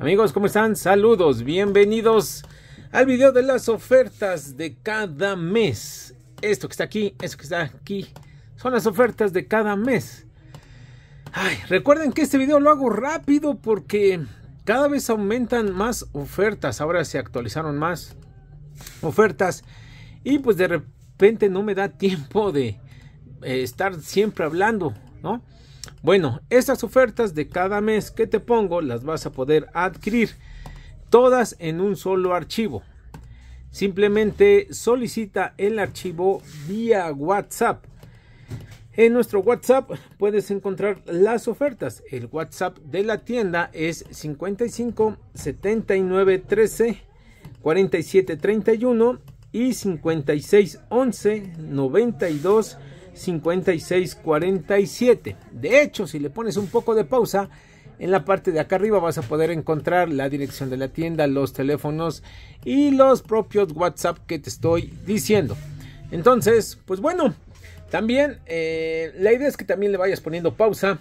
Amigos, ¿cómo están? Saludos, bienvenidos al video de las ofertas de cada mes. Esto que está aquí, esto que está aquí, son las ofertas de cada mes. Ay, recuerden que este video lo hago rápido porque cada vez aumentan más ofertas. Ahora se actualizaron más ofertas y pues de repente no me da tiempo de eh, estar siempre hablando, ¿no? Bueno, estas ofertas de cada mes que te pongo las vas a poder adquirir todas en un solo archivo. Simplemente solicita el archivo vía WhatsApp. En nuestro WhatsApp puedes encontrar las ofertas. El WhatsApp de la tienda es 55 79 13 47 31 y 56 11 92 5647. De hecho, si le pones un poco de pausa, en la parte de acá arriba vas a poder encontrar la dirección de la tienda, los teléfonos y los propios WhatsApp que te estoy diciendo. Entonces, pues bueno, también eh, la idea es que también le vayas poniendo pausa.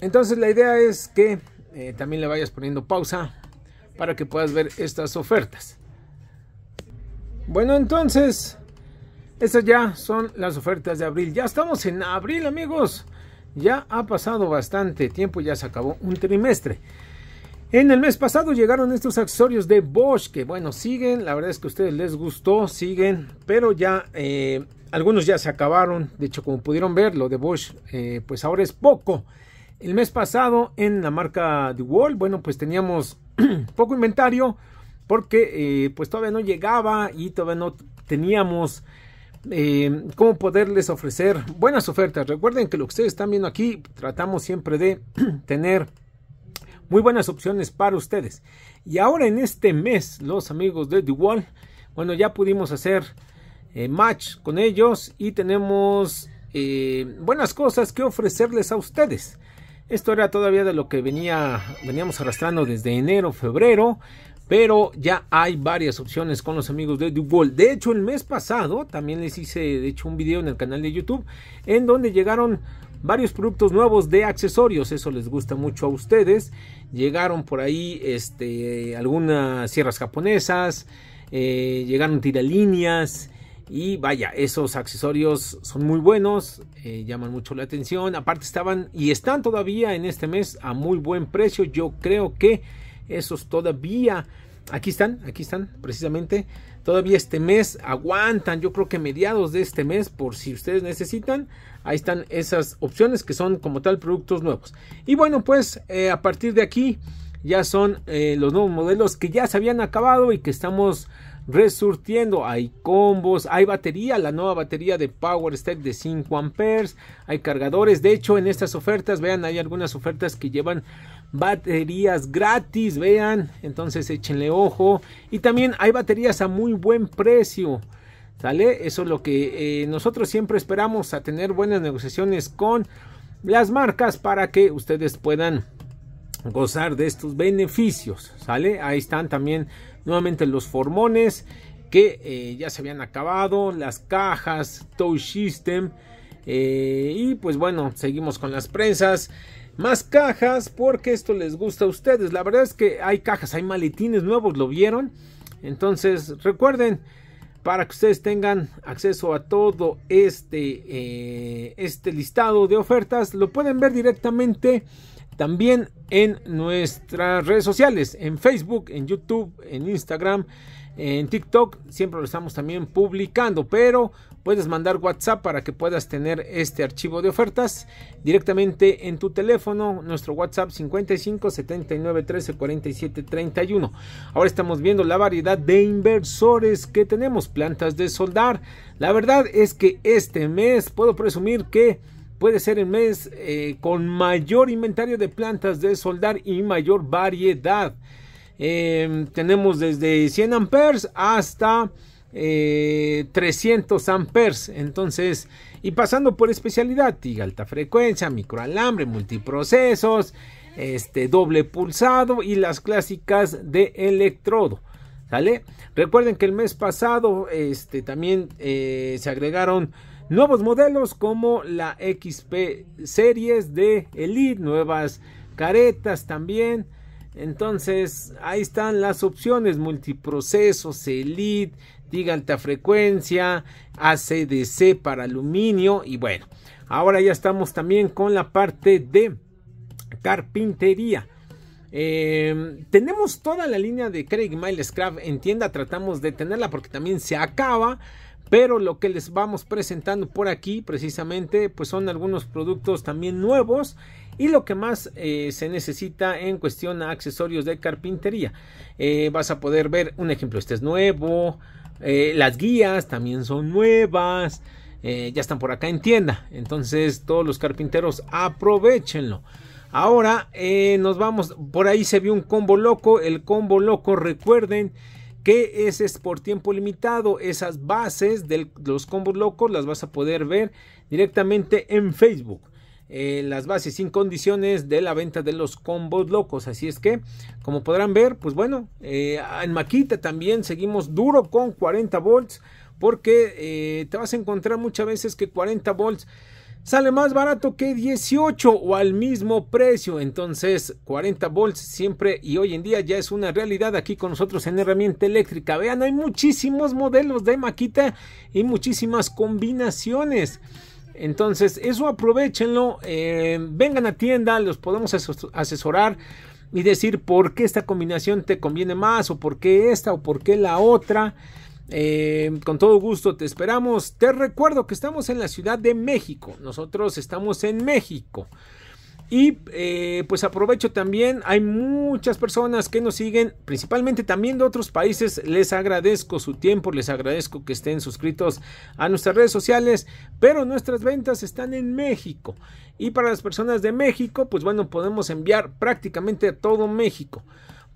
Entonces la idea es que eh, también le vayas poniendo pausa para que puedas ver estas ofertas. Bueno, entonces esas ya son las ofertas de abril. Ya estamos en abril, amigos. Ya ha pasado bastante tiempo, ya se acabó un trimestre. En el mes pasado llegaron estos accesorios de Bosch, que bueno, siguen, la verdad es que a ustedes les gustó, siguen, pero ya eh, algunos ya se acabaron, de hecho como pudieron ver, lo de Bosch eh, pues ahora es poco. El mes pasado en la marca de Wall, bueno pues teníamos poco inventario porque eh, pues todavía no llegaba y todavía no teníamos eh, cómo poderles ofrecer buenas ofertas. Recuerden que lo que ustedes están viendo aquí, tratamos siempre de tener muy buenas opciones para ustedes. Y ahora en este mes, los amigos de The Wall, bueno, ya pudimos hacer eh, match con ellos y tenemos eh, buenas cosas que ofrecerles a ustedes. Esto era todavía de lo que venía, veníamos arrastrando desde enero, febrero. Pero ya hay varias opciones con los amigos de Duval. De hecho, el mes pasado también les hice de hecho, un video en el canal de YouTube en donde llegaron varios productos nuevos de accesorios. Eso les gusta mucho a ustedes. Llegaron por ahí este, algunas sierras japonesas, eh, llegaron tiralíneas. Y vaya, esos accesorios son muy buenos, eh, llaman mucho la atención. Aparte estaban y están todavía en este mes a muy buen precio. Yo creo que esos todavía, aquí están, aquí están precisamente. Todavía este mes aguantan, yo creo que mediados de este mes, por si ustedes necesitan. Ahí están esas opciones que son como tal productos nuevos. Y bueno, pues eh, a partir de aquí ya son eh, los nuevos modelos que ya se habían acabado y que estamos resurtiendo. Hay combos, hay batería, la nueva batería de Power de 5 amperes, hay cargadores. De hecho, en estas ofertas, vean, hay algunas ofertas que llevan baterías gratis, vean, entonces échenle ojo. Y también hay baterías a muy buen precio. ¿Sale? Eso es lo que eh, nosotros siempre esperamos a tener buenas negociaciones con las marcas para que ustedes puedan gozar de estos beneficios. ¿Sale? Ahí están también nuevamente los formones que eh, ya se habían acabado, las cajas, Toy System. Eh, y pues bueno, seguimos con las prensas más cajas porque esto les gusta a ustedes. La verdad es que hay cajas, hay maletines nuevos, lo vieron. Entonces recuerden, para que ustedes tengan acceso a todo este, eh, este listado de ofertas, lo pueden ver directamente también en nuestras redes sociales, en Facebook, en YouTube, en Instagram, en TikTok, siempre lo estamos también publicando, pero puedes mandar WhatsApp para que puedas tener este archivo de ofertas directamente en tu teléfono, nuestro WhatsApp 55 79 13 47 31. Ahora estamos viendo la variedad de inversores que tenemos, plantas de soldar. La verdad es que este mes puedo presumir que puede ser el mes eh, con mayor inventario de plantas de soldar y mayor variedad. Em, tenemos desde 100 amperes hasta 300 eh, amperes. Entonces, y pasando por especialidad, y alta frecuencia, microalambre, multiprocesos, este doble pulsado y las clásicas de electrodo. ¿Sale? Recuerden que el mes pasado este, también eh, se agregaron nuevos modelos como la XP series de Elite, nuevas caretas también. Entonces, ahí están las opciones, multiprocesos, Elite, diga alta frecuencia, ACDC para aluminio y bueno, ahora ya estamos también con la parte de carpintería. Em, tenemos toda la línea de Craig Miles Craft en tienda, tratamos de tenerla porque también se acaba. Pero lo que les vamos presentando por aquí precisamente pues son algunos productos también nuevos y lo que más eh, se necesita en cuestión a accesorios de carpintería. Eh, vas a poder ver un ejemplo, este es nuevo, eh, las guías también son nuevas, ya están por acá en tienda, entonces todos los carpinteros aprovechenlo. Ahora nos vamos, por ahí se vio un combo loco, el combo loco recuerden que es, por tiempo limitado? Esas bases de los combos locos las vas a poder ver directamente en Facebook. Eh, las bases sin condiciones de la venta de los combos locos. Así es que, como podrán ver, pues bueno, eh, en Maquita también seguimos duro con 40 volts porque eh, te vas a encontrar muchas veces que 40 volts sale más barato que 18 o al mismo precio. Entonces, 40 volts siempre y hoy en día ya es una realidad aquí con nosotros en herramienta eléctrica. Vean, hay muchísimos modelos de maquita y muchísimas combinaciones. Entonces, eso aprovechenlo. Eh, vengan a tienda, los podemos asesorar y decir por qué esta combinación te conviene más o por qué esta o por qué la otra. Eh, con todo gusto te esperamos. Te recuerdo que estamos en la Ciudad de México. Nosotros estamos en México. Y eh, pues aprovecho también, hay muchas personas que nos siguen, principalmente también de otros países. Les agradezco su tiempo, les agradezco que estén suscritos a nuestras redes sociales, pero nuestras ventas están en México. Y para las personas de México, pues bueno, podemos enviar prácticamente a todo México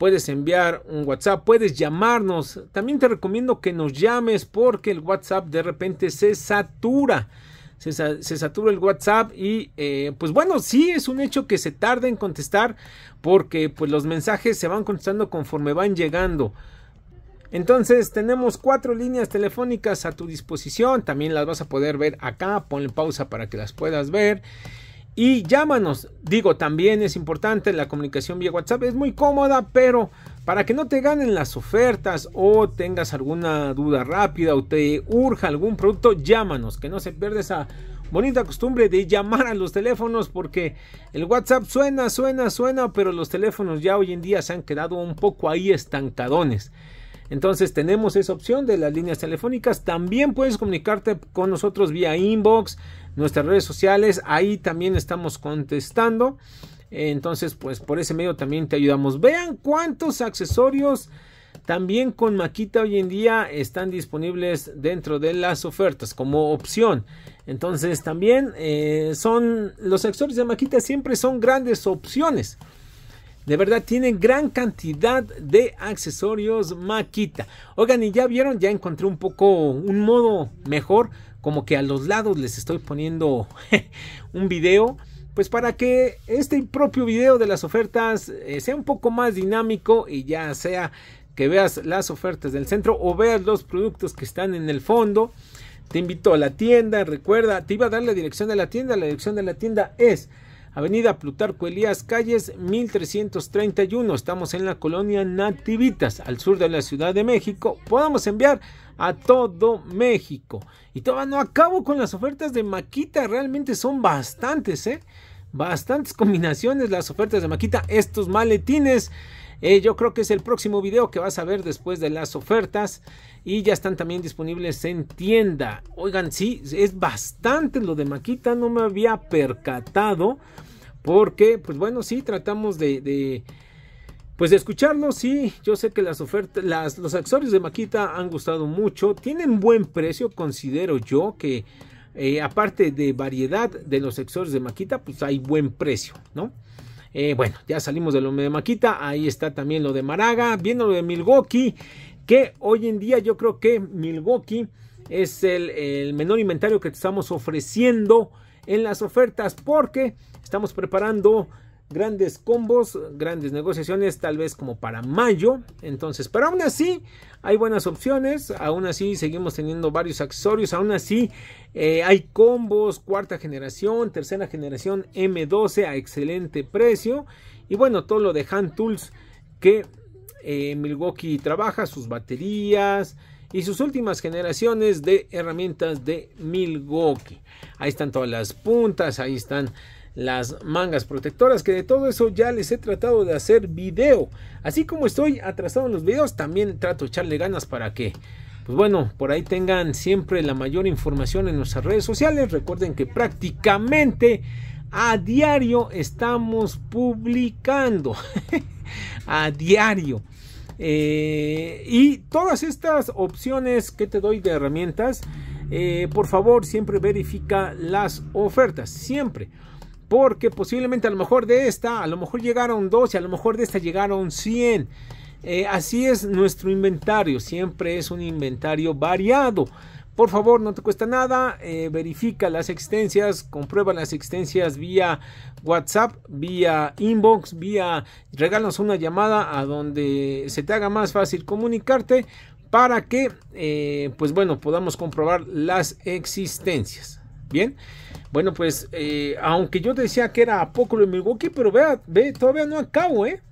puedes enviar un WhatsApp, puedes llamarnos. También te recomiendo que nos llames porque el WhatsApp de repente se satura. Se, satura el WhatsApp y eh, pues bueno, sí es un hecho que se tarda en contestar porque pues los mensajes se van contestando conforme van llegando. Entonces tenemos cuatro líneas telefónicas a tu disposición, también las vas a poder ver acá, ponle pausa para que las puedas ver y llámanos. Digo, también es importante la comunicación vía WhatsApp, es muy cómoda, pero para que no te ganen las ofertas o tengas alguna duda rápida o te urja algún producto, llámanos, que no se pierda esa bonita costumbre de llamar a los teléfonos porque el WhatsApp suena, suena, suena, pero los teléfonos ya hoy en día se han quedado un poco ahí estancadones. Entonces tenemos esa opción de las líneas telefónicas. También puedes comunicarte con nosotros vía inbox, nuestras redes sociales. Ahí también estamos contestando. Entonces, pues por ese medio también te ayudamos. Vean cuántos accesorios también con Maquita hoy en día están disponibles dentro de las ofertas como opción. Entonces también eh, son los accesorios de Maquita siempre son grandes opciones. De verdad, tienen gran cantidad de accesorios maquita. Oigan, y ya vieron, ya encontré un poco un modo mejor. Como que a los lados les estoy poniendo un video. Pues para que este propio video de las ofertas eh, sea un poco más dinámico y ya sea que veas las ofertas del centro o veas los productos que están en el fondo. Te invito a la tienda, recuerda, te iba a dar la dirección de la tienda. La dirección de la tienda es Avenida Plutarco Elías, calles 1331. Estamos en la colonia Nativitas, al sur de la Ciudad de México. Podemos enviar a todo México. Y todavía no acabo con las ofertas de Maquita, realmente son bastantes, ¿eh? bastantes combinaciones las ofertas de Maquita, estos maletines. Eh, yo creo que es el próximo video que vas a ver después de las ofertas y ya están también disponibles en tienda. Oigan, sí, es bastante lo de Maquita, no me había percatado porque, pues bueno, sí, tratamos de, pues de escucharlo, sí, yo sé que las ofertas, las, los accesorios de Maquita han gustado mucho, tienen buen precio, considero yo que eh, aparte de variedad de los sectores de Maquita, pues hay buen precio, ¿no? Eh, bueno, ya salimos de lo de Maquita, ahí está también lo de Maraga, viendo lo de Milgoki que hoy en día yo creo que Milgoki es el, menor inventario que estamos ofreciendo en las ofertas porque estamos preparando grandes combos, grandes negociaciones, tal vez como para mayo. Entonces, pero aún así hay buenas opciones, aún así seguimos teniendo varios accesorios, aún así eh, hay combos, cuarta generación, tercera generación M12 a excelente precio. Y bueno, todo lo de Hand Tools que eh, Milwaukee trabaja, sus baterías y sus últimas generaciones de herramientas de Milwaukee. Ahí están todas las puntas, ahí están las mangas protectoras, que de todo eso ya les he tratado de hacer video. Así como estoy atrasado en los videos, también trato de echarle ganas para que, pues bueno, por ahí tengan siempre la mayor información en nuestras redes sociales. Recuerden que prácticamente a diario estamos publicando. a diario. Eh, y todas estas opciones que te doy de herramientas, eh, por favor siempre verifica las ofertas, siempre. Porque posiblemente a lo mejor de esta, a lo mejor llegaron 12, a lo mejor de esta llegaron 100. Eh, así es nuestro inventario, siempre es un inventario variado. Por favor, no te cuesta nada, eh, verifica las existencias, comprueba las existencias vía WhatsApp, vía inbox, vía regalos una llamada a donde se te haga más fácil comunicarte para que, eh, pues bueno, podamos comprobar las existencias. Bien. Bueno, pues eh, aunque yo decía que era poco y Milwaukee, pero vea, ve, todavía no acabo, ¿eh?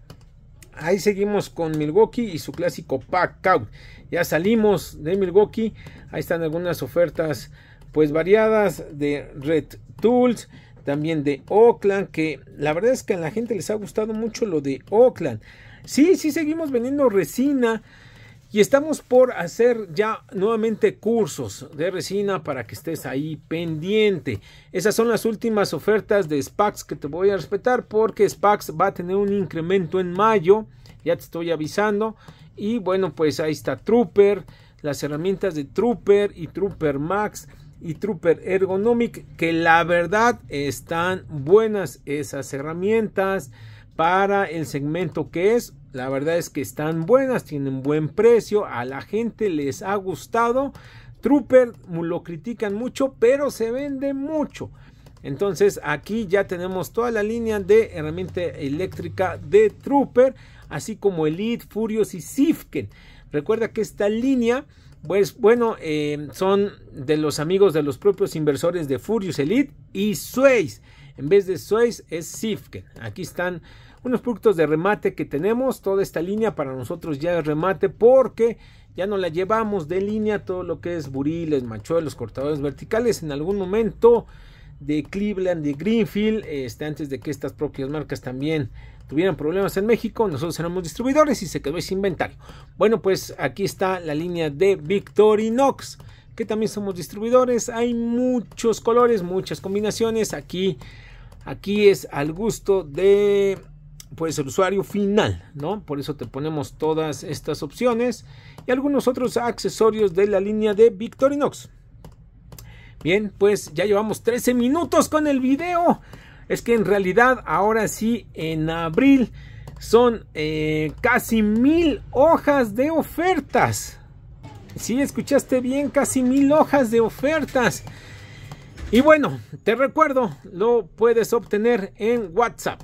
Ahí seguimos con Milwaukee y su clásico pack out. Ya salimos de Milwaukee. Ahí están algunas ofertas, pues variadas de Red Tools, también de Oakland. Que la verdad es que a la gente les ha gustado mucho lo de Oakland. Sí, sí, seguimos vendiendo resina. Y estamos por hacer ya nuevamente cursos de resina para que estés ahí pendiente. Esas son las últimas ofertas de SPAX que te voy a respetar porque SPAX va a tener un incremento en mayo. Ya te estoy avisando. Y bueno, pues ahí está Trooper, las herramientas de Trooper y Trooper Max y Trooper Ergonomic que la verdad están buenas esas herramientas para el segmento que es la verdad es que están buenas, tienen buen precio, a la gente les ha gustado. Trooper mm, lo critican mucho, pero se vende mucho. Entonces aquí ya tenemos toda la línea de herramienta eléctrica de Trooper, así como Elite, Furious y Sifken. Recuerda que esta línea, pues bueno, em, son de los amigos de los propios inversores de Furious Elite y Suez. En vez de Suez es Sifken. Aquí están unos productos de remate que tenemos. Toda esta línea para nosotros ya es remate porque ya no la llevamos de línea. Todo lo que es buriles, machuelos, cortadores verticales. En algún momento de Cleveland, de Greenfield, este, antes de que estas propias marcas también tuvieran problemas en México, nosotros éramos distribuidores y se quedó ese inventario. Bueno, pues aquí está la línea de Victorinox, que también somos distribuidores. Hay muchos colores, muchas combinaciones. Aquí, aquí es al gusto de puede ser usuario final, ¿no? Por eso te ponemos todas estas opciones y algunos otros accesorios de la línea de Victorinox. Bien, pues ya llevamos 13 minutos con el video. Es que en realidad ahora sí, en abril son eh, casi mil hojas de ofertas. si escuchaste bien, casi mil hojas de ofertas. Y bueno, te recuerdo, lo puedes obtener en WhatsApp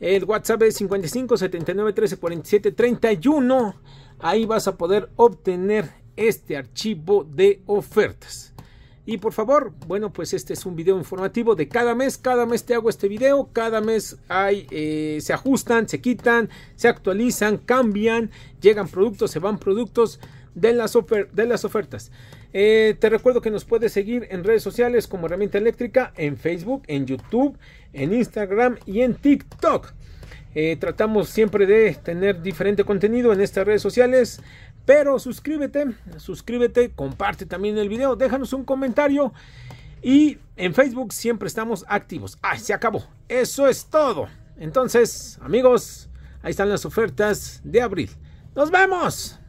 el WhatsApp es 55 79 13 47 31. Ahí vas a poder obtener este archivo de ofertas. Y por favor, bueno, pues este es un video informativo de cada mes. Cada mes te hago este video. Cada mes hay, eh, se ajustan, se quitan, se actualizan, cambian, llegan productos, se van productos de las, de las ofertas. Eh, te recuerdo que nos puedes seguir en redes sociales como Herramienta Eléctrica, en Facebook, en YouTube, en Instagram y en TikTok. Eh, tratamos siempre de tener diferente contenido en estas redes sociales. Pero suscríbete, suscríbete, comparte también el video, déjanos un comentario. Y en Facebook siempre estamos activos. Ah, se acabó. Eso es todo. Entonces, amigos, ahí están las ofertas de abril. Nos vemos.